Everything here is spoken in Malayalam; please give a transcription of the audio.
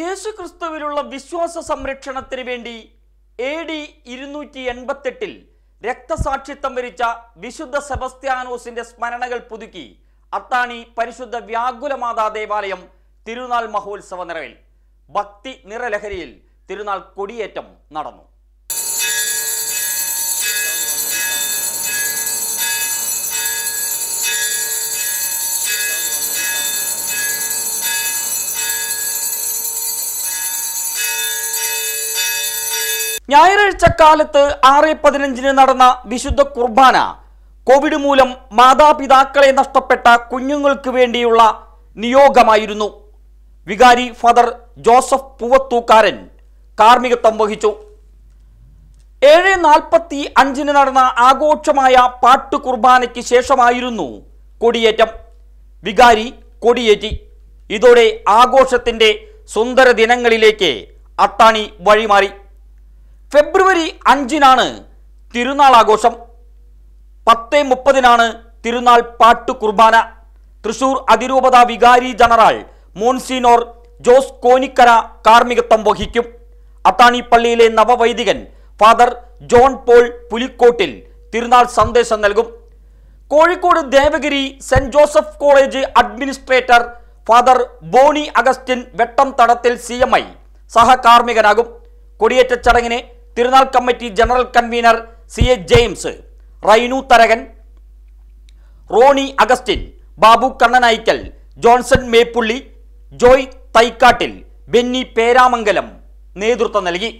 യേശു ക്രിസ്തുവിലുള്ള വിശ്വാസ സംരക്ഷണത്തിന് വേണ്ടി എ ഡി ഇരുന്നൂറ്റി എൺപത്തെട്ടിൽ രക്തസാക്ഷിത്വം വരിച്ച വിശുദ്ധ സെബസ്ത്യാനോസിന്റെ സ്മരണകൾ പുതുക്കി അത്താണി പരിശുദ്ധ വ്യാകുലമാതാ ദേവാലയം തിരുനാൾ മഹോത്സവ നിറവിൽ ഭക്തി നിറലഹരിയിൽ തിരുനാൾ കൊടിയേറ്റം നടന്നു ഞായറാഴ്ച കാലത്ത് ആറ് പതിനഞ്ചിന് നടന്ന വിശുദ്ധ കുർബാന കോവിഡ് മൂലം മാതാപിതാക്കളെ നഷ്ടപ്പെട്ട കുഞ്ഞുങ്ങൾക്ക് വേണ്ടിയുള്ള നിയോഗമായിരുന്നു വികാരി ഫാദർ ജോസഫ് പൂവത്തൂക്കാരൻ കാർമ്മികത്വം വഹിച്ചു ഏഴ് നാൽപ്പത്തി അഞ്ചിന് നടന്ന ആഘോഷമായ പാട്ട് കുർബാനയ്ക്ക് ശേഷമായിരുന്നു കൊടിയേറ്റം വികാരി കൊടിയേറ്റി ഇതോടെ ആഘോഷത്തിന്റെ സുന്ദര ദിനങ്ങളിലേക്ക് അത്താണി വഴിമാറി ഫെബ്രുവരി അഞ്ചിനാണ് തിരുനാൾ ആഘോഷം പത്ത് മുപ്പതിനാണ് തിരുനാൾ പാട്ടു കുർബാന തൃശൂർ അതിരൂപത വികാരി ജനറൽ മോൺസിനോർ ജോസ് കോനിക്കര കാർമ്മികത്വം വഹിക്കും അത്താണി പള്ളിയിലെ നവവൈദികൻ ഫാദർ ജോൺ പോൾ പുലിക്കോട്ടിൽ തിരുനാൾ സന്ദേശം നൽകും Kozhikode Devagiri saint Joseph college administrator father Boney Augustine Vettam Thadathil C M I സഹകാർമ്മികനാകും കൊടിയേറ്റ ചടങ്ങിനെ തിരുനാൾ committee general convener C A James Rainu Tharakan Ronnie Augustine Babu Kannanaikkal Johnson Meppully Joy Thaikkattil Benny Peramangalam നേതൃത്വം നൽകി